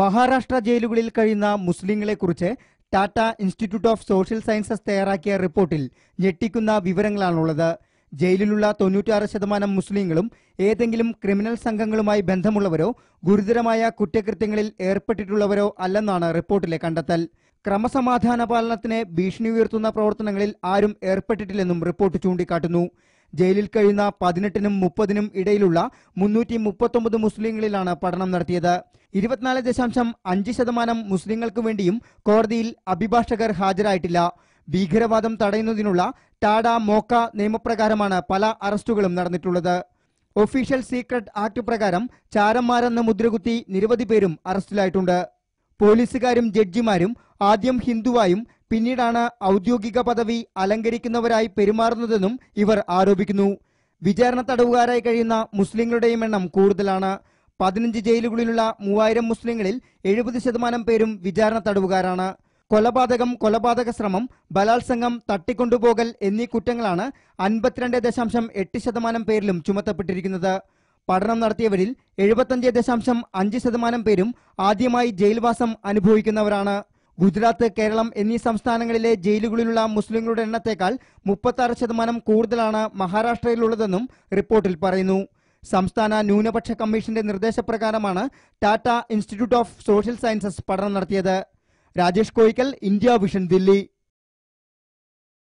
മഹാരാഷ്ട്ര ജയിലുകളിൽ കഴിയുന്ന മുസ്ലിങ്ങളെക്കുറിച്ച് Tata Institute of Social Sciences തയ്യാറാക്കിയ റിപ്പോർട്ടിൽ ഞെട്ടിക്കുന്ന വിവരങ്ങളാണുള്ളത് ജയിലിലുള്ള തൊണ്ണൂറ്റാറ് ശതമാനം മുസ്ലിങ്ങളും ഏതെങ്കിലും ക്രിമിനൽ സംഘങ്ങളുമായി ബന്ധമുള്ളവരോ ഗുരുതരമായ കുറ്റകൃത്യങ്ങളിൽ ഏർപ്പെട്ടിട്ടുള്ളവരോ അല്ലെന്നാണ് റിപ്പോർട്ടിലെ കണ്ടെത്തൽ ക്രമസമാധാന പാലനത്തിന് ഭീഷണി ഉയർത്തുന്ന പ്രവർത്തനങ്ങളിൽ ആരും ഏർപ്പെട്ടിട്ടില്ലെന്നും റിപ്പോർട്ട് ചൂണ്ടിക്കാട്ടുന്നു ജയിലിൽ കഴിയുന്ന പതിനെട്ടിനും മുപ്പതിനും ഇടയിലുള്ള മുന്നൂറ്റി മുപ്പത്തൊമ്പത് മുസ്ലിങ്ങളിലാണ് പഠനം നടത്തിയത് ഇരുപത്തിനാല് ദശാംശം അഞ്ച് ശതമാനം മുസ്ലിങ്ങൾക്കു വേണ്ടിയും കോടതിയിൽ അഭിഭാഷകർ ഹാജരായിട്ടില്ല ഭീകരവാദം തടയുന്നതിനുള്ള ടാഡ മോക്ക നിയമപ്രകാരമാണ് പല അറസ്റ്റുകളും നടന്നിട്ടുള്ളത് ഒഫീഷ്യൽ സീക്രട്ട് ആക്ട് പ്രകാരം ചാരന്മാരെന്ന മുദ്രകുത്തി നിരവധി പേരും അറസ്റ്റിലായിട്ടുണ്ട് പോലീസുകാരും ജഡ്ജിമാരും ആദ്യം ഹിന്ദുവായും പിന്നീടാണ് ഔദ്യോഗിക പദവി അലങ്കരിക്കുന്നവരായി പെരുമാറുന്നതെന്നും ഇവർ ആരോപിക്കുന്നു വിചാരണ തടവുകാരായി കഴിയുന്ന മുസ്ലിങ്ങളുടെയും എണ്ണം കൂടുതലാണ് പതിനഞ്ച് ജയിലുകളിലുള്ള മൂവായിരം മുസ്ലിങ്ങളിൽ എഴുപത് ശതമാനം പേരും വിചാരണ തടവുകാരാണ് കൊലപാതകം കൊലപാതക ശ്രമം ബലാത്സംഗം തട്ടിക്കൊണ്ടുപോകൽ എന്നീ കുറ്റങ്ങളാണ് അൻപത്തിരണ്ട് ദശാംശം എട്ട് ശതമാനം പേരിലും ചുമത്തപ്പെട്ടിരിക്കുന്നത് പഠനം നടത്തിയവരിൽ എഴുപത്തഞ്ച് ദശാംശം അഞ്ച് ശതമാനം പേരും ആദ്യമായി ജയിൽവാസം അനുഭവിക്കുന്നവരാണ് ഗുജറാത്ത് കേരളം എന്നീ സംസ്ഥാനങ്ങളിലെ ജയിലുകളിലുള്ള മുസ്ലിങ്ങളുടെ എണ്ണത്തേക്കാൾ മുപ്പത്തി ശതമാനം കൂടുതലാണ് മഹാരാഷ്ട്രയിലുള്ളതെന്നും റിപ്പോർട്ടിൽ പറയുന്നു സംസ്ഥാന ന്യൂനപക്ഷ കമ്മീഷന്റെ നിർദ്ദേശപ്രകാരമാണ് Tata Institute of Social Sciences പഠനം നടത്തിയത് രാജേഷ് കോയിക്കൽ ഇന്ത്യ വിഷൻ ദില്ലി